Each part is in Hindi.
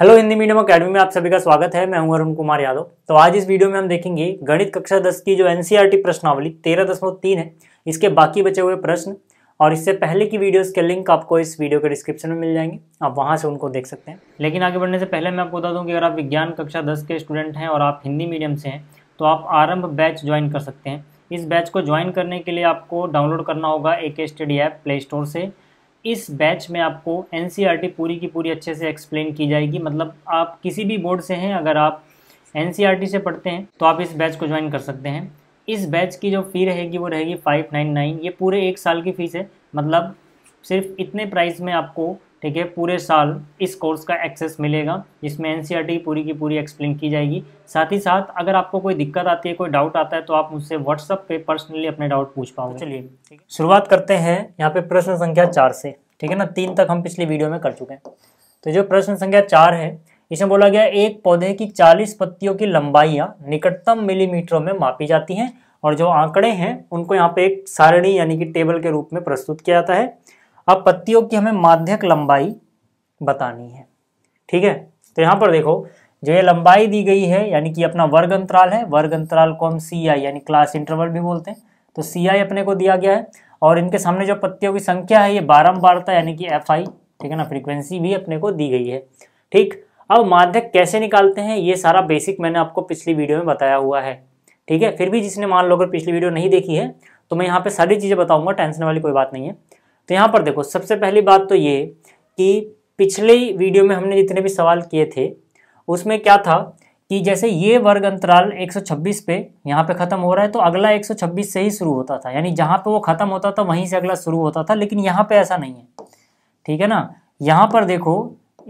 हेलो हिंदी मीडियम अकेडमी में आप सभी का स्वागत है मैं हूं अरुण कुमार यादव तो आज इस वीडियो में हम देखेंगे गणित कक्षा 10 की जो एनसीईआरटी e प्रश्नावली तेरह दशमलव तीन है इसके बाकी बचे हुए प्रश्न और इससे पहले की वीडियोस के लिंक आपको इस वीडियो के डिस्क्रिप्शन में मिल जाएंगे आप वहां से उनको देख सकते हैं लेकिन आगे बढ़ने से पहले मैं आपको बता दूँ कि अगर आप विज्ञान कक्षा दस के स्टूडेंट हैं और आप हिंदी मीडियम से हैं तो आप आरंभ बैच ज्वाइन कर सकते हैं इस बैच को ज्वाइन करने के लिए आपको डाउनलोड करना होगा a study app play store से इस बैच में आपको एन e पूरी की पूरी अच्छे से एक्सप्लेन की जाएगी मतलब आप किसी भी बोर्ड से हैं अगर आप एन e से पढ़ते हैं तो आप इस बैच को ज्वाइन कर सकते हैं इस बैच की जो फ़ी रहेगी वो रहेगी फाइव नाइन नाइन ये पूरे एक साल की फ़ीस है मतलब सिर्फ इतने प्राइस में आपको ठीक है पूरे साल इस कोर्स का एक्सेस मिलेगा जिसमें एन e पूरी की पूरी एक्सप्लेन की जाएगी साथ ही साथ अगर आपको कोई दिक्कत आती है कोई डाउट आता है तो आप मुझसे व्हाट्सअप पे पर्सनली अपने डाउट पूछ पाओगे चलिए शुरुआत करते हैं यहाँ पे प्रश्न संख्या चार से ठीक है ना तीन तक हम पिछली वीडियो में कर चुके हैं तो जो प्रश्न संख्या चार है इसमें बोला गया एक पौधे की चालीस पत्तियों की लंबाइयाँ निकटतम मिलीमीटरों में मापी जाती हैं और जो आंकड़े हैं उनको यहाँ पे एक सारणी यानी कि टेबल के रूप में प्रस्तुत किया जाता है अब पत्तियों की हमें माध्यक लंबाई बतानी है ठीक है तो यहाँ पर देखो जो ये लंबाई दी गई है यानी कि अपना वर्ग अंतराल है वर्ग अंतराल को हम सी आई यानी क्लास इंटरवल भी बोलते हैं तो सी आई अपने को दिया गया है और इनके सामने जो पत्तियों की संख्या है ये बारम्बारता यानी कि एफ आई ठीक है ना फ्रीक्वेंसी भी अपने को दी गई है ठीक अब माध्यक कैसे निकालते हैं ये सारा बेसिक मैंने आपको पिछली वीडियो में बताया हुआ है ठीक है फिर भी जिसने मान लो अगर पिछली वीडियो नहीं देखी है तो मैं यहाँ पे सारी चीज़ें बताऊंगा टेंशन वाली कोई बात नहीं है तो यहाँ पर देखो सबसे पहली बात तो ये कि पिछले वीडियो में हमने जितने भी सवाल किए थे उसमें क्या था कि जैसे ये वर्ग अंतराल 126 पे यहाँ पे ख़त्म हो रहा है तो अगला 126 से ही शुरू होता था यानी जहाँ पे वो ख़त्म होता था वहीं से अगला शुरू होता था लेकिन यहाँ पे ऐसा नहीं है ठीक है ना यहाँ पर देखो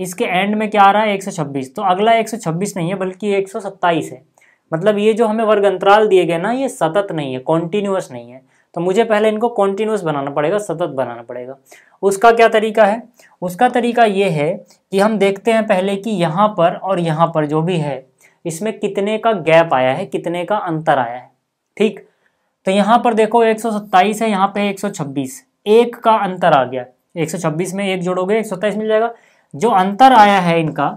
इसके एंड में क्या आ रहा है 126 तो अगला 126 नहीं है बल्कि 127 है मतलब ये जो हमें वर्ग अंतराल दिए गए ना ये सतत नहीं है कॉन्टिन्यूस नहीं है तो मुझे पहले इनको कॉन्टिन्यूस बनाना पड़ेगा सतत बनाना पड़ेगा उसका क्या तरीका है उसका तरीका ये है कि हम देखते हैं पहले कि यहाँ पर और यहाँ पर जो भी है इसमें कितने का गैप आया है कितने का अंतर आया है ठीक तो यहाँ पर देखो एक है यहाँ पर एक एक का अंतर आ गया 126 में एक जोड़ोगे एक मिल जाएगा जो अंतर आया है इनका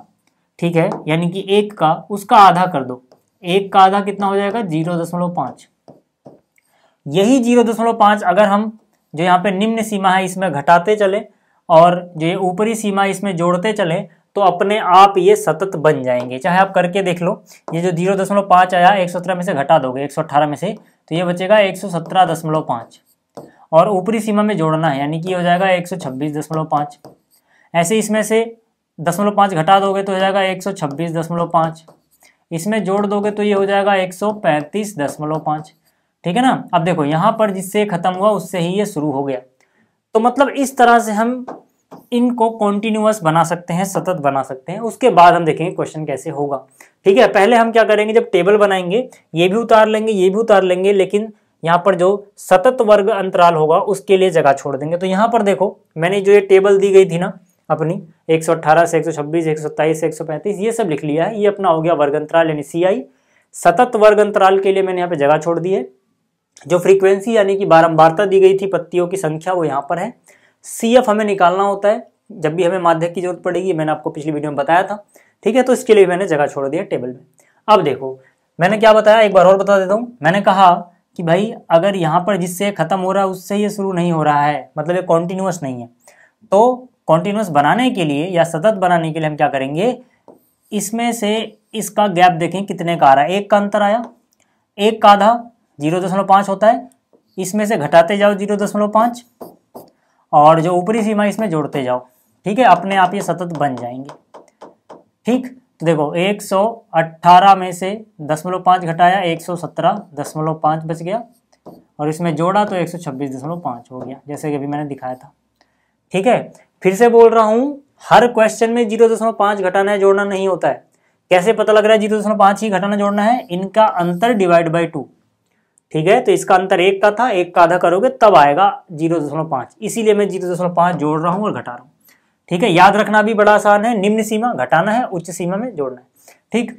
ठीक है यानी कि एक का उसका आधा कर दो एक का आधा कितना हो जाएगा जीरो दशमलव पांच यही जीरो दशमलव पाँच अगर हम जो यहाँ पे निम्न सीमा है इसमें घटाते चले और जो ये ऊपरी सीमा इसमें जोड़ते चले तो अपने आप ये सतत बन जाएंगे चाहे आप करके देख लो ये जो जीरो दशमलव पाँच आया एक सौ में से घटा दोगे एक सौ अठारह में से तो ये बचेगा एक सौ सत्रह दशमलव पाँच और ऊपरी सीमा में जोड़ना है यानी कि हो जाएगा एक सौ छब्बीस दशमलव पाँच ऐसे इसमें से दशमलव पाँच घटा दोगे तो हो जाएगा एक सौ छब्बीस दशमलव पाँच इसमें जोड़ दोगे तो ये हो जाएगा एक सौ पैंतीस दशमलव पाँच ठीक है ना अब देखो यहाँ पर जिससे ख़त्म हुआ उससे ही ये शुरू हो गया तो मतलब इस तरह से हम इनको कॉन्टिन्यूस बना सकते हैं सतत बना सकते हैं उसके बाद हम देखेंगे क्वेश्चन कैसे होगा ठीक है पहले हम क्या करेंगे जब टेबल बनाएंगे ये भी उतार लेंगे ये भी उतार लेंगे लेकिन यहाँ पर जो सतत वर्ग अंतराल होगा उसके लिए जगह छोड़ देंगे तो यहाँ पर देखो मैंने जो ये टेबल दी गई थी ना अपनी 118 से 126, 127 से 135 ये सब लिख लिया है ये अपना हो गया वर्ग अंतराल यानी सी आई सतत वर्ग अंतराल के लिए मैंने यहाँ पे जगह छोड़ दी है जो फ्रीक्वेंसी यानी कि बारंबारता दी गई थी पत्तियों की संख्या वो यहाँ पर है सी एफ हमें निकालना होता है जब भी हमें माध्यक की जरूरत पड़ेगी मैंने आपको पिछली वीडियो में बताया था ठीक है तो इसके लिए मैंने जगह छोड़ दिया टेबल में अब देखो मैंने क्या बताया एक बार और बता देता हूँ मैंने कहा कि भाई अगर यहाँ पर जिससे ख़त्म हो रहा है उससे ये शुरू नहीं हो रहा है मतलब ये कॉन्टिन्यूस नहीं है तो कॉन्टिन्यूस बनाने के लिए या सतत बनाने के लिए हम क्या करेंगे इसमें से इसका गैप देखें कितने का आ रहा है एक का अंतर आया एक का आधा जीरो दशमलव पाँच होता है इसमें से घटाते जाओ जीरो दशमलव पाँच और जो ऊपरी सीमा इसमें जोड़ते जाओ ठीक है अपने आप ये सतत बन जाएंगे ठीक तो देखो एक सौ अट्ठारह में से दशमलव पाँच घटाया एक सौ सत्रह दशमलव पाँच बच गया और इसमें जोड़ा तो एक सौ छब्बीस दशमलव पाँच हो गया जैसे कि अभी मैंने दिखाया था ठीक है फिर से बोल रहा हूँ हर क्वेश्चन में जीरो दशमलव पाँच घटाना है जोड़ना नहीं होता है कैसे पता लग रहा है जीरो दशमलव पाँच ही घटाना जोड़ना है इनका अंतर डिवाइड बाई टू ठीक है तो इसका अंतर एक का था एक का आधा करोगे तब आएगा जीरो दशमलव पांच इसीलिए मैं जीरो दशमलव पांच जोड़ रहा हूं और घटा रहा हूं ठीक है याद रखना भी बड़ा आसान है निम्न सीमा घटाना है उच्च सीमा में जोड़ना है ठीक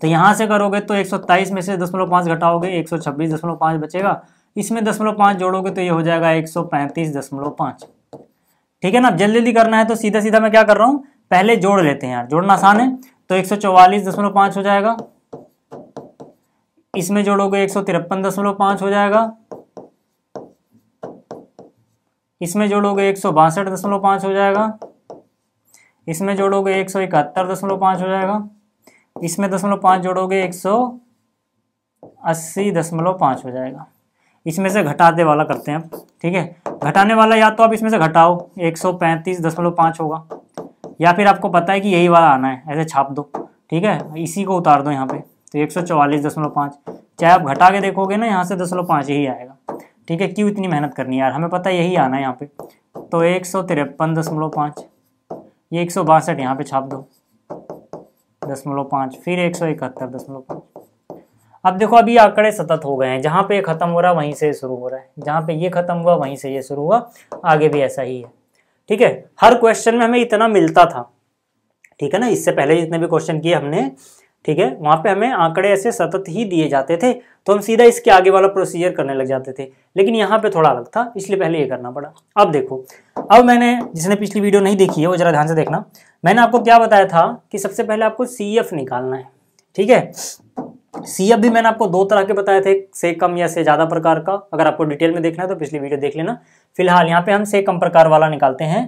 तो यहां से करोगे तो एक में से दशमलव पांच घटाओगे एक दशमलव पांच बचेगा इसमें दशमलव पांच जोड़ोगे तो ये हो जाएगा एक सौ पैंतीस दशमलव पांच ठीक है ना अब जल्दी जल्दी करना है तो सीधा सीधा मैं क्या कर रहा हूँ पहले जोड़ लेते हैं यार जोड़ना आसान है तो एक सौ चौवालीस दशमलव पांच हो जाएगा इसमें जोड़ोगे एक सौ तिरपन दशमलव पांच हो जाएगा इसमें जोड़ोगे एक सौ बासठ दशमलव पांच हो जाएगा इसमें जोड़ोगे एक सौ इकहत्तर दशमलव पांच हो जाएगा इसमें दशमलव पाँच जोड़ोगे एक सौ अस्सी दशमलव पांच हो जाएगा इसमें से घटाते वाला करते हैं आप ठीक है घटाने वाला या तो आप इसमें से घटाओ एक सौ पैंतीस दशमलव पांच होगा या फिर आपको पता है कि यही वाला आना है ऐसे छाप दो ठीक है इसी को उतार दो यहाँ पे तो एक सौ चौवालीस दशमलव चाहे आप घटा के देखोगे ना यहाँ से दसमलव पाँच यही आएगा ठीक है क्यों इतनी मेहनत करनी यार हमें पता यही आना यहाँ पे तो एक सौ तिरपन दशमलव पाँच ये एक सौ बासठ यहाँ पे छाप दो दशमलव पाँच फिर एक सौ इकहत्तर दशमलव पाँच अब देखो अभी आंकड़े सतत हो गए हैं जहाँ पे ये ख़त्म हो रहा वहीं से शुरू हो रहा है जहाँ पे ये ख़त्म हुआ वहीं से ये शुरू हुआ आगे भी ऐसा ही है ठीक है हर क्वेश्चन में हमें इतना मिलता था ठीक है ना इससे पहले जितने भी क्वेश्चन किए हमने ठीक है वहां पे हमें आंकड़े ऐसे सतत ही दिए जाते थे तो हम सीधा इसके आगे वाला प्रोसीजर करने लग जाते थे लेकिन यहाँ पे थोड़ा अलग था इसलिए पहले ये करना पड़ा अब देखो अब मैंने जिसने पिछली वीडियो नहीं देखी है वो ज़रा ध्यान से देखना मैंने आपको क्या बताया था कि सबसे पहले आपको सी निकालना है ठीक है सी भी मैंने आपको दो तरह के बताए थे से कम या से ज़्यादा प्रकार का अगर आपको डिटेल में देखना है तो पिछली वीडियो देख लेना फिलहाल यहाँ पे हम से कम प्रकार वाला निकालते हैं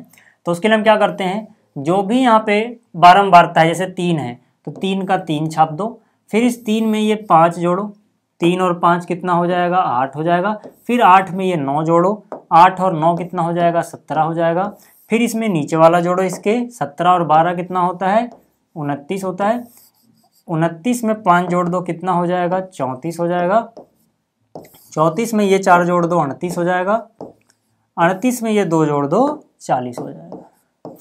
तो उसके लिए हम क्या करते हैं जो भी यहाँ पे बारम्बारता है जैसे तीन है तो तीन का तीन छाप दो फिर इस तीन में ये पाँच जोड़ो तीन और पाँच कितना हो जाएगा आठ हो जाएगा फिर आठ में ये नौ जोड़ो आठ और नौ कितना हो जाएगा सत्रह हो जाएगा फिर इसमें नीचे वाला जोड़ो इसके सत्रह और बारह कितना होता है उनतीस होता है उनतीस में पाँच जोड़ दो कितना हो जाएगा चौंतीस हो जाएगा चौंतीस में ये चार जोड़ दो अड़तीस हो जाएगा अड़तीस में ये दो जोड़ दो चालीस हो जाएगा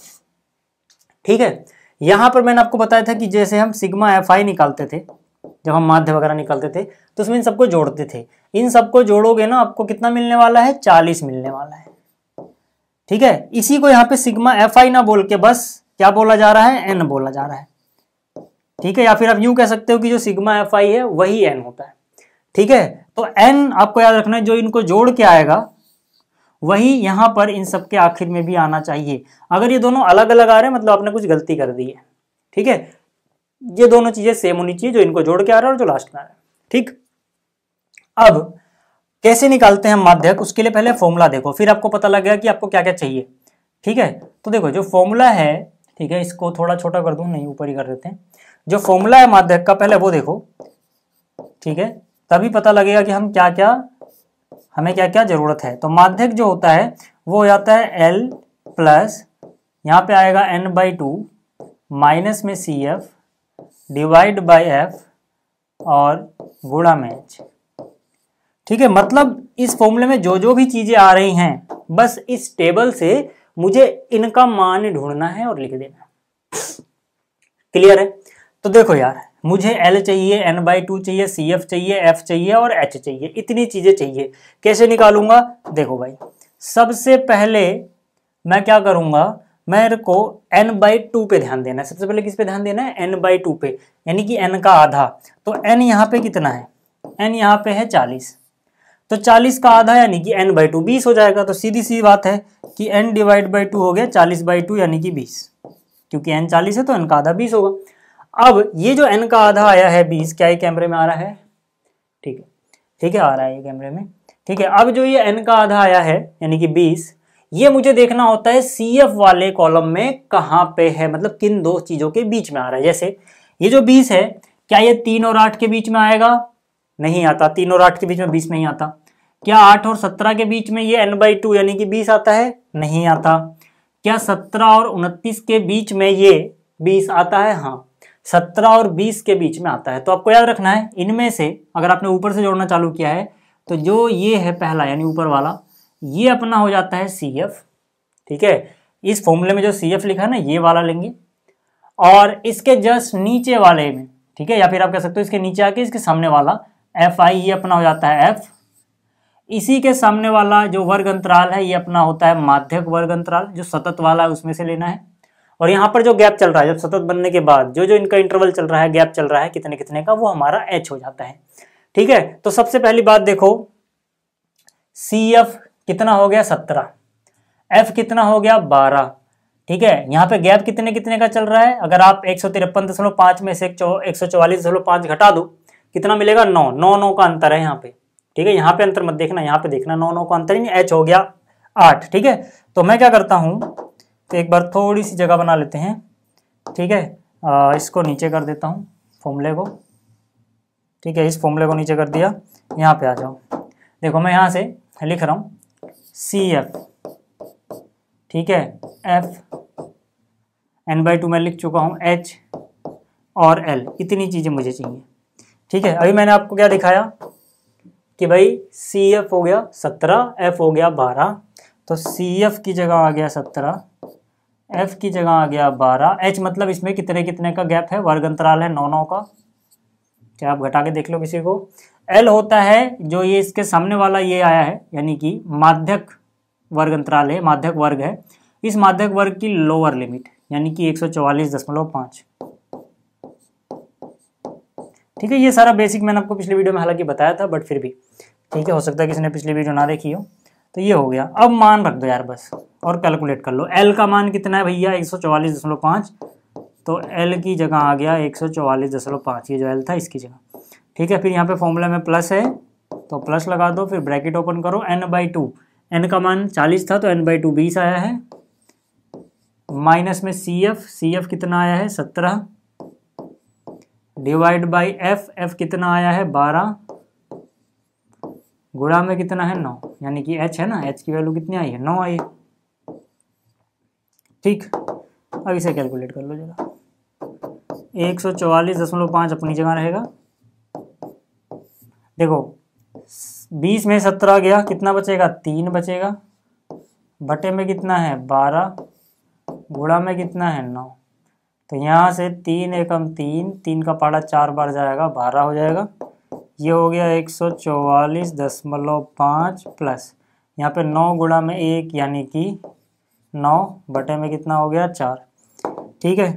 ठीक है यहां पर मैंने आपको बताया था कि जैसे हम सिग्मा एफ आई निकालते थे जब हम माध्य वगैरह निकालते थे तो उसमें इन सबको जोड़ते थे इन सबको जोड़ोगे ना आपको कितना मिलने वाला है चालीस मिलने वाला है ठीक है इसी को यहाँ पे सिग्मा एफ आई ना बोल के बस क्या बोला जा रहा है एन बोला जा रहा है ठीक है या फिर आप यूं कह सकते हो कि जो सिग्मा एफ आई है वही एन होता है ठीक है तो एन आपको याद रखना है जो इनको जोड़ के आएगा वही यहाँ पर इन सब के आखिर में भी आना चाहिए अगर ये दोनों अलग अलग आ रहे हैं मतलब आपने कुछ गलती कर दी है ठीक है ये दोनों चीज़ें सेम होनी चाहिए जो इनको जोड़ के आ रहा है और जो लास्ट में आ रहा है ठीक अब कैसे निकालते हैं माध्यक उसके लिए पहले फॉर्मूला देखो फिर आपको पता लग गया कि आपको क्या क्या चाहिए ठीक है तो देखो जो फॉर्मूला है ठीक है इसको थोड़ा छोटा कर दू नहीं ऊपर ही कर देते हैं जो फॉर्मूला है माध्यक का पहले वो देखो ठीक है तभी पता लगेगा कि हम क्या क्या हमें क्या क्या जरूरत है तो माध्यक जो होता है वो हो जाता है एल प्लस यहाँ पे आएगा एन बाई टू माइनस में C F divide by F और गुड़ा में एच ठीक है मतलब इस फॉर्मूले में जो जो भी चीज़ें आ रही हैं बस इस टेबल से मुझे इनका मान ढूंढना है और लिख देना है क्लियर है तो देखो यार मुझे एल चाहिए एन बाई टू चाहिए सी एफ चाहिए एफ चाहिए और एच चाहिए इतनी चीज़ें चाहिए कैसे निकालूंगा देखो भाई सबसे पहले मैं क्या करूंगा मेरे को एन बाई टू पे ध्यान देना है सबसे पहले किस पे ध्यान देना है एन बाई टू पे यानी कि एन का आधा तो एन यहाँ पे कितना है एन यहाँ पे है चालीस तो चालीस का आधा यानी कि एन बाई टू बीस हो जाएगा तो सीधी सी बात है कि एन डिवाइड बाई टू हो गया चालीस बाई टू यानी कि बीस क्योंकि एन चालीस है तो एन का आधा बीस होगा अब ये जो एन का आधा आया है बीस क्या ये कैमरे में आ रहा है ठीक है ठीक है आ रहा है ये कैमरे में ठीक है अब जो ये एन का आधा आया है यानी कि बीस ये मुझे देखना होता है सी एफ वाले कॉलम में कहाँ पे है मतलब किन दो चीज़ों के बीच में आ रहा है जैसे ये जो बीस है क्या ये तीन और आठ के बीच में आएगा नहीं आता तीन और आठ के बीच में बीस नहीं आता क्या आठ और सत्रह के बीच में ये एन बाई टू यानी कि बीस आता है नहीं आता क्या सत्रह और उनतीस के बीच में ये बीस आता है हाँ सत्रह और बीस के बीच में आता है तो आपको याद रखना है इनमें से अगर आपने ऊपर से जोड़ना चालू किया है तो जो ये है पहला यानी ऊपर वाला ये अपना हो जाता है सी एफ ठीक है इस फॉर्मूले में जो सी एफ लिखा है ना ये वाला लेंगे और इसके जस्ट नीचे वाले में ठीक है या फिर आप कह सकते हो इसके नीचे आके इसके सामने वाला एफ आई ये अपना हो जाता है एफ इसी के सामने वाला जो वर्ग अंतराल है ये अपना होता है माध्यक वर्ग अंतराल जो सतत वाला है उसमें से लेना है और यहाँ पर जो गैप चल रहा है जब सतत बनने के बाद जो जो इनका इंटरवल चल रहा है गैप चल रहा है कितने कितने का वो हमारा एच हो जाता है ठीक है तो सबसे पहली बात देखो सी एफ कितना हो गया सत्रह एफ कितना हो गया बारह ठीक है यहाँ पे गैप कितने कितने का चल रहा है अगर आप एक सौ तिरपन दशमलव पांच में से एक सौ चौवालीस दशमलव पांच घटा दो कितना मिलेगा नौ नौ नौ का अंतर है यहाँ पे ठीक है यहाँ पे अंतर मत देखना यहाँ पे देखना नौ नौ का अंतर ही एच हो गया आठ ठीक है तो मैं क्या करता हूँ तो एक बार थोड़ी सी जगह बना लेते हैं ठीक है आ, इसको नीचे कर देता हूँ फॉर्मूले को ठीक है इस फॉर्मूले को नीचे कर दिया यहाँ पे आ जाओ देखो मैं यहाँ से लिख रहा हूँ सी एफ ठीक है एफ एन बाई टू मैं लिख चुका हूँ एच और एल इतनी चीज़ें मुझे चाहिए ठीक है अभी मैंने आपको क्या दिखाया कि भाई सी एफ हो गया सत्रह एफ हो गया बारह तो सी एफ की जगह आ गया सत्रह एफ की जगह आ गया बारह एच मतलब इसमें कितने कितने का गैप है वर्ग अंतराल है नौ नौ का क्या आप घटा के देख लो किसी को एल होता है जो ये इसके सामने वाला ये आया है यानी कि माध्यक वर्ग अंतराल है माध्यक वर्ग है इस माध्यक वर्ग की लोअर लिमिट यानी कि एक ठीक है ये सारा बेसिक मैंने आपको पिछले वीडियो में हालांकि बताया था बट फिर भी ठीक है हो सकता है किसी ने पिछली वीडियो ना देखी हो तो ये हो गया अब मान रख दो यार बस और कैलकुलेट कर लो एल का मान कितना है भैया एक तो एल की जगह आ गया एक ये जो एल था इसकी जगह ठीक है फिर यहाँ पे फॉर्मूला में प्लस है तो प्लस लगा दो फिर ब्रैकेट ओपन करो एन बाई टू एन का मान चालीस था तो एन बाई टू बीस आया है माइनस में सी एफ सी एफ कितना आया है सत्रह डिवाइड बाई एफ एफ कितना आया है बारह गुणा में कितना है नौ यानी कि एच है ना एच की वैल्यू कितनी आई है नौ आई ठीक अब इसे कैलकुलेट कर लो जरा एक सौ चौवालीस दशमलव पाँच अपनी जगह रहेगा देखो बीस में सत्रह गया कितना बचेगा तीन बचेगा बटे में कितना है बारह गुड़ा में कितना है नौ तो यहाँ से तीन एकम तीन तीन का पाड़ा चार बार जाएगा बारह हो जाएगा ये हो गया एक सौ चौवालीस दशमलव पाँच प्लस यहाँ पे नौ गुणा में एक यानी कि नौ बटे में कितना हो गया चार ठीक है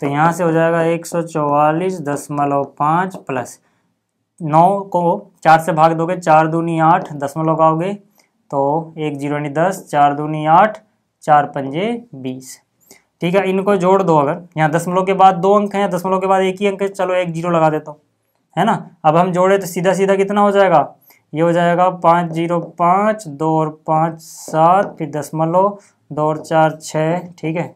तो यहाँ से हो जाएगा एक सौ चौवालीस दशमलव पाँच प्लस नौ को चार से भाग दोगे चार दूनी आठ दशमलव लगाओगे तो एक जीरो यानी दस चार दूनी आठ चार पंजे बीस ठीक है इनको जोड़ दो अगर यहाँ दशमलव के बाद दो अंक हैं दशमलव के बाद एक ही अंक है चलो एक जीरो लगा देता हूँ है ना अब हम जोड़े तो सीधा सीधा कितना हो जाएगा ये हो जाएगा पाँच जीरो पाँच दो और पाँच सात फिर दसमलव दो और चार छः ठीक है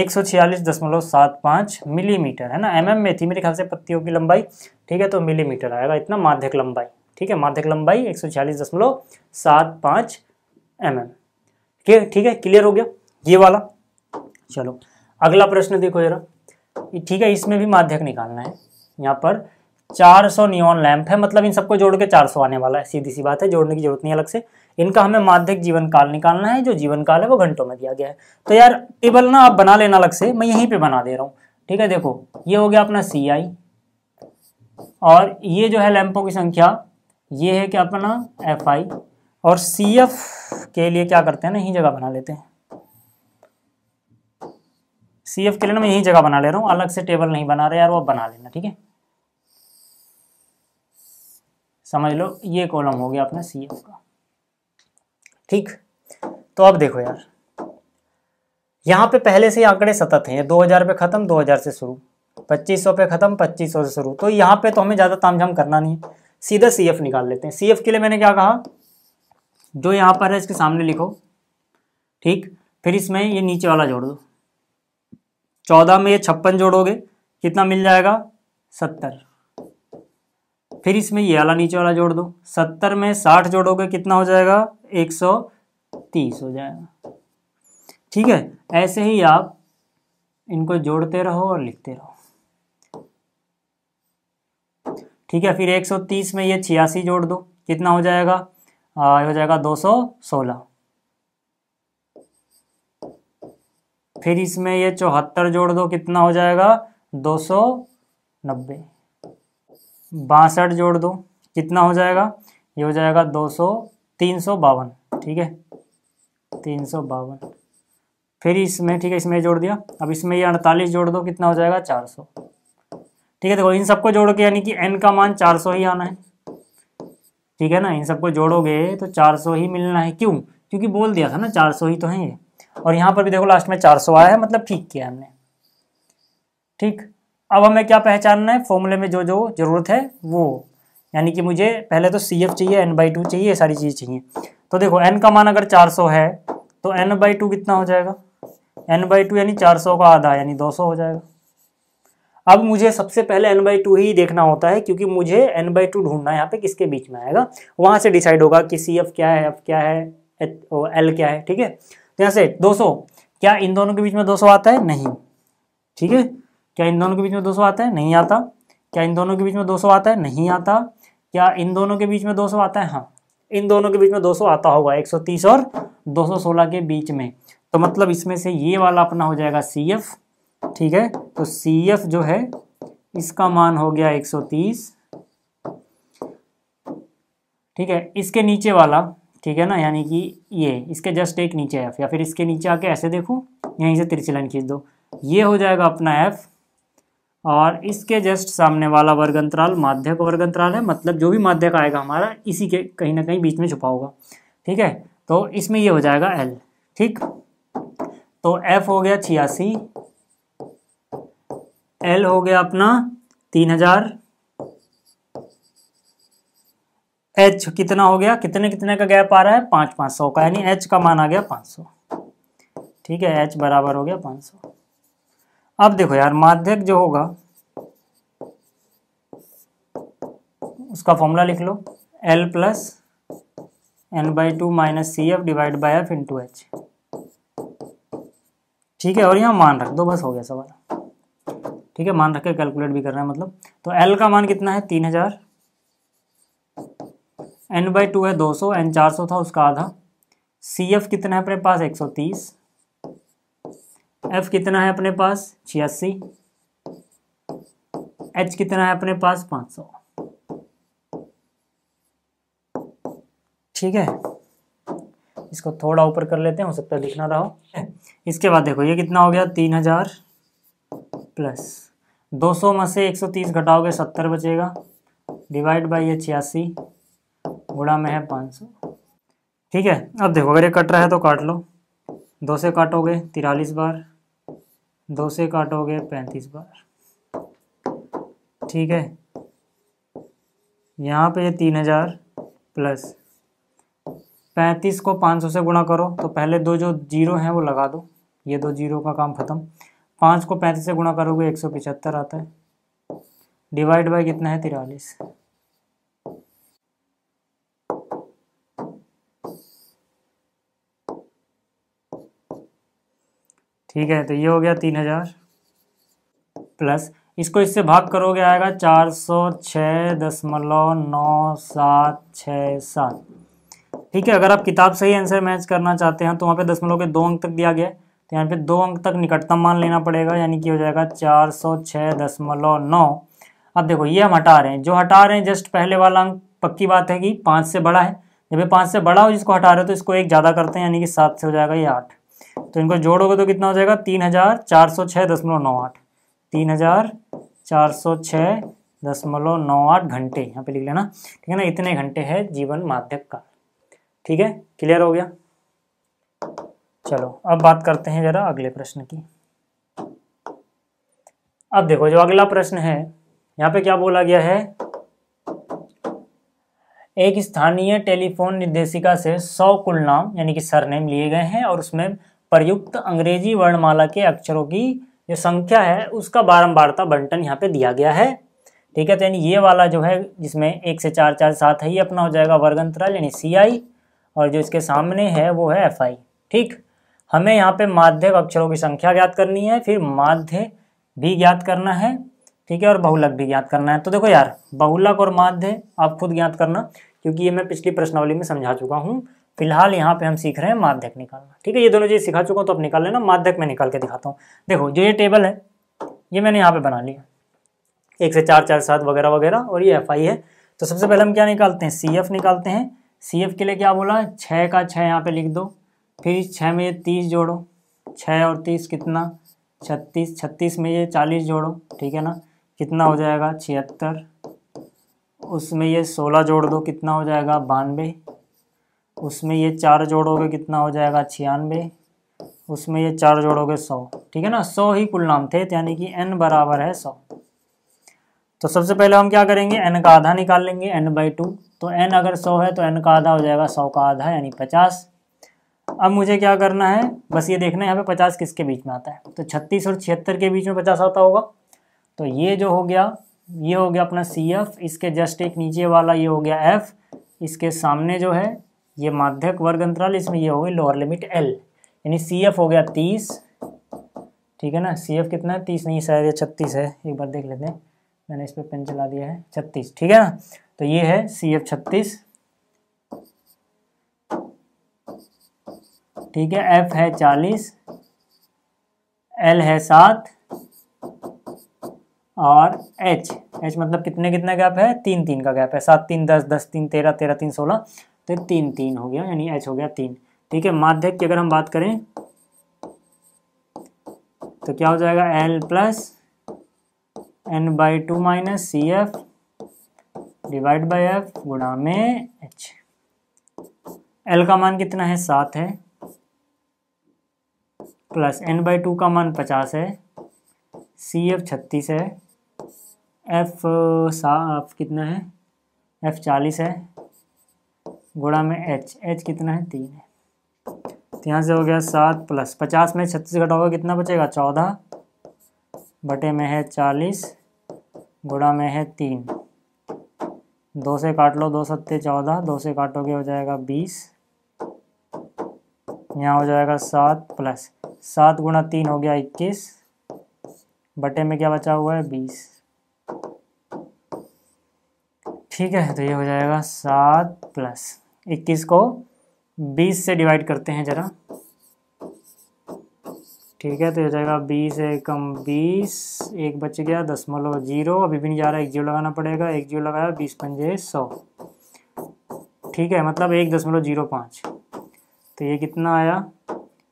एक सौ छियालीस दशमलव सात पाँच मिलीमीटर है ना एम एम में थी मेरे ख्याल से पत्तियों की लंबाई ठीक है तो मिलीमीटर आएगा इतना माध्यक लंबाई ठीक है माध्यक लंबाई एक सौ छियालीस दशमलव सात पाँच एम एम ठीक है क्लियर हो गया ये वाला चलो अगला प्रश्न देखो जरा ठीक है इसमें भी माध्यक निकालना है यहाँ पर 400 नियॉन लैम्प है मतलब इन सबको जोड़ के 400 आने वाला है सीधी सी बात है जोड़ने की जरूरत नहीं अलग से इनका हमें माध्यक जीवन काल निकालना है जो जीवन काल है वो घंटों में दिया गया है तो यार टेबल ना आप बना लेना अलग से मैं यहीं पे बना दे रहा हूँ ठीक है देखो ये हो गया अपना सी आई और ये जो है लैंपों की संख्या ये है क्या अपना एफ आई और सी एफ के लिए क्या करते हैं ना यही जगह बना लेते हैं सी एफ के लिए ना मैं यही जगह बना ले रहा हूँ अलग से टेबल नहीं बना रहे यार वो बना लेना ठीक है समझ लो ये कॉलम हो गया अपना सी एफ का ठीक तो अब देखो यार यहाँ पे पहले से आंकड़े सतत हैं ये 2000 पे ख़त्म 2000 से शुरू 2500 पे ख़त्म 2500 से शुरू तो यहाँ पे तो हमें ज़्यादा तामझाम करना नहीं है सीधा सी एफ निकाल लेते हैं सी एफ के लिए मैंने क्या कहा जो यहाँ पर है इसके सामने लिखो ठीक फिर इसमें ये नीचे वाला जोड़ दो चौदह में ये छप्पन जोड़ोगे कितना मिल जाएगा सत्तर फिर इसमें ये वाला नीचे वाला जोड़ दो सत्तर में साठ जोड़ोगे कितना हो जाएगा एक सौ तीस हो जाएगा ठीक है ऐसे ही आप इनको जोड़ते रहो और लिखते रहो ठीक है फिर एक सौ तीस में ये छियासी जोड़ दो कितना हो जाएगा आ, हो जाएगा दो सौ सोलह फिर इसमें ये चौहत्तर जोड़ दो कितना हो जाएगा दो सौ नब्बे बासठ जोड़ दो कितना हो जाएगा ये हो जाएगा दो सौ तीन सौ बावन ठीक है तीन सौ बावन फिर इसमें ठीक है इसमें जोड़ दिया अब इसमें ये अड़तालीस जोड़ दो कितना हो जाएगा चार सौ ठीक है देखो इन सबको जोड़ के यानी कि एन का मान चार सौ ही आना है ठीक है ना इन सबको जोड़ोगे तो चार सौ ही मिलना है क्यों क्योंकि बोल दिया था ना चार सौ ही तो है ये और यहाँ पर भी देखो लास्ट में 400 आया है मतलब ठीक किया हमने ठीक अब हमें क्या पहचानना है फॉर्मूले में जो जो ज़रूरत है वो यानी कि मुझे पहले तो सी एफ चाहिए एन बाई टू चाहिए ये सारी चीज़ चाहिए तो देखो एन का मान अगर 400 है तो एन बाई टू कितना हो जाएगा एन बाई टू यानी 400 का आधा यानी 200 हो जाएगा अब मुझे सबसे पहले एन बाई टू ही देखना होता है क्योंकि मुझे एन बाई टू ढूंढना है यहाँ पे किसके बीच में आएगा वहां से डिसाइड होगा कि सी एफ क्या है एफ क्या है एल क्या है ठीक है यहाँ दो 200 क्या इन दोनों के बीच में 200 आता है नहीं ठीक है क्या इन दोनों के बीच में 200 आता है नहीं आता क्या इन दोनों के बीच में 200 आता है नहीं आता क्या इन दोनों के बीच में 200 आता है हाँ इन दोनों के बीच में 200 आता होगा 130 और 216 के बीच में तो मतलब इसमें से ये वाला अपना हो जाएगा सी एफ ठीक है तो सी एफ जो है इसका मान हो गया तीस ठीक है इसके नीचे वाला ठीक है ना यानी कि ये इसके जस्ट एक नीचे एफ या फिर इसके नीचे आके ऐसे देखो यहीं से तिरछी लाइन खींच दो ये हो जाएगा अपना एफ और इसके जस्ट सामने वाला वर्ग अंतराल माध्यक वर्ग अंतराल है मतलब जो भी माध्यक आएगा हमारा इसी के कहीं ना कहीं बीच में छुपा होगा ठीक है तो इसमें ये हो जाएगा एल ठीक तो एफ हो गया छियासी एल हो गया अपना तीन हजार एच कितना हो गया कितने कितने का गैप आ रहा है पाँच पाँच सौ का यानी एच का मान आ गया पाँच सौ ठीक है एच बराबर हो गया पाँच सौ अब देखो यार माध्यक जो होगा उसका फॉर्मूला लिख लो L plus N by two minus C F divide by F into H ठीक है और यहाँ मान रख दो बस हो गया सवाल ठीक है मान रख के कैलकुलेट भी कर रहे हैं मतलब तो एल का मान कितना है तीन हजार एन बाई टू है 200 एन सौ था उसका आधा सी एफ कितना है अपने पास 130 एफ कितना है अपने पास छियासी एच कितना है अपने पास 500 ठीक है इसको थोड़ा ऊपर कर लेते हैं हो सकता है दिखना रहा हो इसके बाद देखो ये कितना हो गया तीन हजार प्लस 200 में से 130 घटाओगे 70 बचेगा डिवाइड बाई ये छियासी घोड़ा में है पाँच सौ ठीक है अब देखो अगर ये कट रहा है तो काट लो दो से काटोगे तिरालीस बार दो से काटोगे पैंतीस बार ठीक है यहाँ पे ये तीन हज़ार प्लस पैंतीस को पाँच सौ से गुणा करो तो पहले दो जो जीरो हैं वो लगा दो ये दो जीरो का काम ख़त्म पाँच को पैंतीस से गुणा करोगे एक सौ पिचहत्तर आता है डिवाइड बाय कितना है तिरालीस ठीक है तो ये हो गया तीन हजार प्लस इसको इससे भाग करोगे आएगा चार सौ छः दशमलव नौ सात छः सात ठीक है अगर आप किताब से ही आंसर मैच करना चाहते हैं तो वहाँ पे दशमलव के दो अंक तक दिया गया है तो यहाँ पे दो अंक तक निकटतम मान लेना पड़ेगा यानी कि हो जाएगा चार सौ छः दशमलव नौ अब देखो ये हम हटा रहे हैं जो हटा रहे हैं जस्ट पहले वाला अंक पक्की बात है कि पाँच से बड़ा है जब ये पाँच से बड़ा हो जिसको हटा रहे हो तो इसको एक ज़्यादा करते हैं यानी कि सात से हो जाएगा ये आठ तो इनको जोड़ोगे तो कितना हो जाएगा तीन हज़ार चार सौ छः दशमलव नौ आठ तीन हज़ार चार सौ छः दशमलव नौ आठ घंटे यहाँ पे लिख लेना ठीक है ना इतने घंटे है जीवन माध्यक का ठीक है क्लियर हो गया चलो अब बात करते हैं जरा अगले प्रश्न की अब देखो जो अगला प्रश्न है यहाँ पे क्या बोला गया है एक स्थानीय टेलीफोन निर्देशिका से सौ कुल नाम यानी कि सरनेम लिए गए हैं और उसमें प्रयुक्त अंग्रेजी वर्णमाला के अक्षरों की जो संख्या है उसका बारंबारता बंटन यहाँ पे दिया गया है ठीक है तो यानी ये वाला जो है जिसमें एक से चार चार सात है ये अपना हो जाएगा वर्ग अंतराल यानी सी आई और जो इसके सामने है वो है एफ आई ठीक हमें यहाँ पे माध्य अक्षरों की संख्या ज्ञात करनी है फिर माध्य भी ज्ञात करना है ठीक है और बहुलक भी ज्ञात करना है तो देखो यार बहुलक और माध्य आप खुद ज्ञात करना क्योंकि ये मैं पिछली प्रश्नावली में समझा चुका हूँ फिलहाल यहाँ पे हम सीख रहे हैं माध्यक निकालना ठीक है ये दोनों चीज़ सिखा चुका हूँ तो अब निकाल लेना माध्यक में निकाल के दिखाता हूँ देखो जो ये टेबल है ये मैंने यहाँ पे बना लिया एक से चार चार सात वगैरह वगैरह और ये एफ आई है तो सबसे पहले हम क्या निकालते हैं सी एफ निकालते हैं सी एफ के लिए क्या बोला छः का छः यहाँ पे लिख दो फिर छः में ये तीस जोड़ो छः और तीस कितना छत्तीस छत्तीस में ये चालीस जोड़ो ठीक है ना कितना हो जाएगा छिहत्तर उसमें ये सोलह जोड़ दो कितना हो जाएगा बानवे उसमें ये चार जोड़ोगे कितना हो जाएगा छियानवे उसमें ये चार जोड़ोगे सौ ठीक है ना सौ ही कुल नाम थे तो यानी कि एन बराबर है सौ तो सबसे पहले हम क्या करेंगे एन का आधा निकाल लेंगे एन बाई टू तो एन अगर सौ है तो एन का आधा हो जाएगा सौ का आधा यानी पचास अब मुझे क्या करना है बस ये देखना है यहाँ पे पचास किसके बीच में आता है तो छत्तीस और छिहत्तर के बीच में पचास आता होगा तो ये जो हो गया ये हो गया अपना सी एफ इसके जस्ट एक नीचे वाला ये हो गया एफ इसके सामने जो है ये माध्यक वर्ग अंतराल इसमें ये हो गई लोअर लिमिट एल यानी सी एफ हो गया तीस ठीक है ना सी एफ कितना है तीस नहीं शायद छत्तीस है एक बार देख लेते हैं मैंने इस पर पेन चला दिया है छत्तीस ठीक है ना तो ये है सी एफ छत्तीस ठीक है एफ है चालीस एल है सात और एच एच मतलब कितने कितने गैप है तीन तीन का गैप है सात तीन दस दस तीन तेरह तेरह तीन सोलह तो तीन तीन हो गया यानी एच हो गया तीन ठीक है माध्यक की अगर हम बात करें तो क्या हो जाएगा L plus N by two minus C F divide by F गुणा में एच एल का मान कितना है सात है प्लस एन बाई टू का मान पचास है सी एफ छत्तीस है एफ साफ कितना है एफ चालीस है गुड़ा में एच एच कितना है तीन है तो यहाँ से हो गया सात प्लस पचास में छत्तीस घटाओगे कितना बचेगा चौदह बटे में है चालीस घोड़ा में है तीन दो से काट लो दो सत्ते चौदह दो से काटोगे हो जाएगा बीस यहाँ हो जाएगा सात प्लस सात गुणा तीन हो गया इक्कीस बटे में क्या बचा हुआ है बीस ठीक है तो ये हो जाएगा सात प्लस इक्कीस को बीस से डिवाइड करते हैं ज़रा ठीक है तो हो जाएगा बीस एकम बीस एक बच गया दसमलव जीरो अभी भी नहीं जा रहा एक जीरो लगाना पड़ेगा एक जीरो लगाया बीस पंजे सौ ठीक है मतलब एक दसमलव जीरो पाँच तो ये कितना आया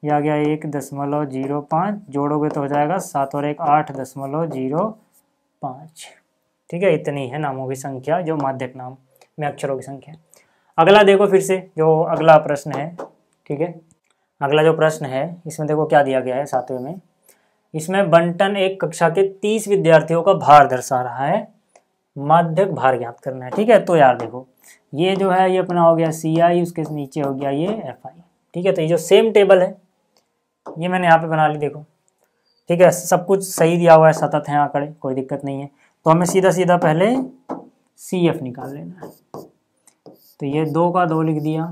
ये आ गया एक दसमलव जीरो पाँच जोड़ोगे तो हो जाएगा सात और एक आठ दसमलव जीरो पाँच ठीक है इतनी है नामों की संख्या जो माध्यक नाम में अक्षरों की संख्या अगला देखो फिर से जो अगला प्रश्न है ठीक है अगला जो प्रश्न है इसमें देखो क्या दिया गया है सातवें में इसमें बंटन एक कक्षा के तीस विद्यार्थियों का भार दर्शा रहा है माध्यक भार ज्ञात करना है ठीक है तो यार देखो ये जो है ये अपना हो गया सी आई उसके नीचे हो गया ये एफ आई ठीक है तो ये जो सेम टेबल है ये मैंने यहाँ पे बना ली देखो ठीक है सब कुछ सही दिया हुआ है सतत है आंकड़े कोई दिक्कत नहीं है तो हमें सीधा सीधा पहले सी एफ निकाल लेना है तो ये दो का दो लिख दिया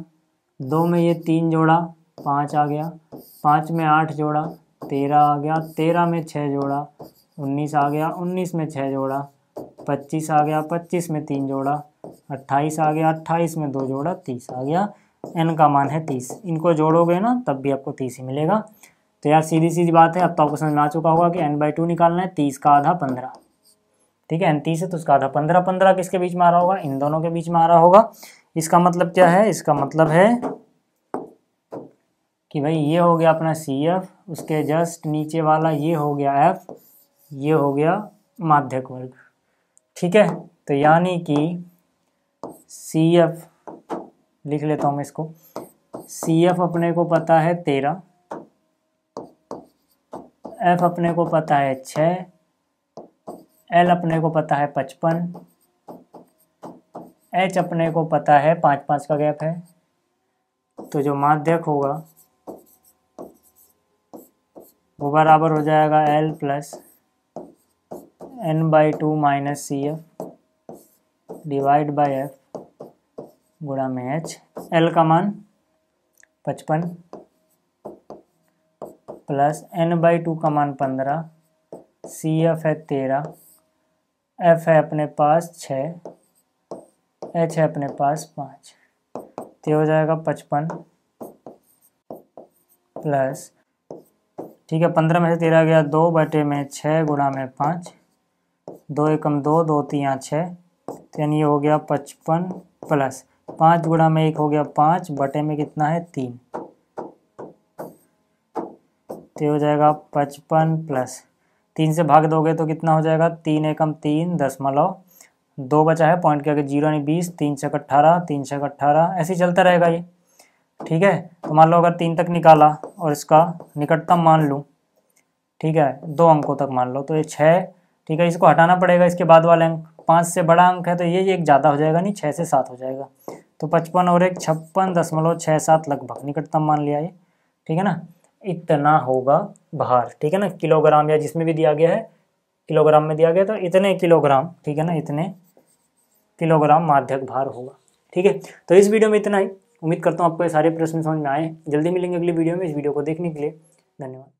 दो में ये तीन जोड़ा पाँच आ गया पाँच में आठ जोड़ा तेरह आ गया तेरह में छः जोड़ा उन्नीस आ गया उन्नीस में छः जोड़ा पच्चीस आ गया पच्चीस में तीन जोड़ा अट्ठाईस आ गया अट्ठाईस में दो जोड़ा तीस आ गया एन का मान है तीस इनको जोड़ोगे ना तब भी आपको तीस ही मिलेगा तो यार सीधी सीधी बात है अब तो आपको समझ में आ चुका होगा कि एन बाई टू निकालना है तीस का आधा पंद्रह ठीक है एन तीस है तो उसका आधा पंद्रह पंद्रह किसके बीच में आ रहा होगा इन दोनों के बीच में आ रहा होगा इसका मतलब क्या है इसका मतलब है कि भाई ये हो गया अपना सी एफ उसके जस्ट नीचे वाला ये हो गया एफ ये हो गया माध्यक वर्ग ठीक है तो यानी कि सी एफ लिख लेता हूँ मैं इसको सी एफ अपने को पता है तेरह एफ अपने को पता है छः एल अपने को पता है पचपन एच अपने को पता है पाँच पाँच का गैप है तो जो माध्यक होगा वो बराबर हो जाएगा L plus N by two minus C F divide by F गुड़ा में एच एल का मान पचपन प्लस एन बाई टू का मान पंद्रह सी एफ है तेरह एफ है अपने पास छः एच है अपने पास पाँच तो हो जाएगा पचपन प्लस ठीक है पंद्रह में से तेरह गया दो बटे में छः गुणा में पाँच दो एकम दो दो तिया छः तो यानी ये हो गया पचपन प्लस पाँच गुणा में एक हो गया पाँच बटे में कितना है तीन तो हो जाएगा पचपन प्लस तीन से भाग दोगे तो कितना हो जाएगा तीन एकम तीन दशमलव दो बचा है पॉइंट क्या आगे जीरो यानी बीस तीन छः अट्ठारह तीन छः अट्ठारह ऐसे ही चलता रहेगा ये ठीक है तो मान लो अगर तीन तक निकाला और इसका निकटतम मान लूँ ठीक है दो अंकों तक मान लो तो ये छः ठीक है इसको हटाना पड़ेगा इसके बाद वाले अंक पाँच से बड़ा अंक है तो ये एक ज़्यादा हो जाएगा नहीं छः से सात हो जाएगा तो पचपन और एक छप्पन दशमलव छः सात लगभग निकटतम मान लिया ये ठीक है ना इतना होगा भार ठीक है ना किलोग्राम या जिसमें भी दिया गया है किलोग्राम में दिया गया तो इतने किलोग्राम ठीक है ना इतने किलोग्राम माध्यक भार होगा ठीक है तो इस वीडियो में इतना ही उम्मीद करता हूँ आपको ये सारे प्रश्न समझ में आए जल्दी मिलेंगे अगली वीडियो में इस वीडियो को देखने के लिए धन्यवाद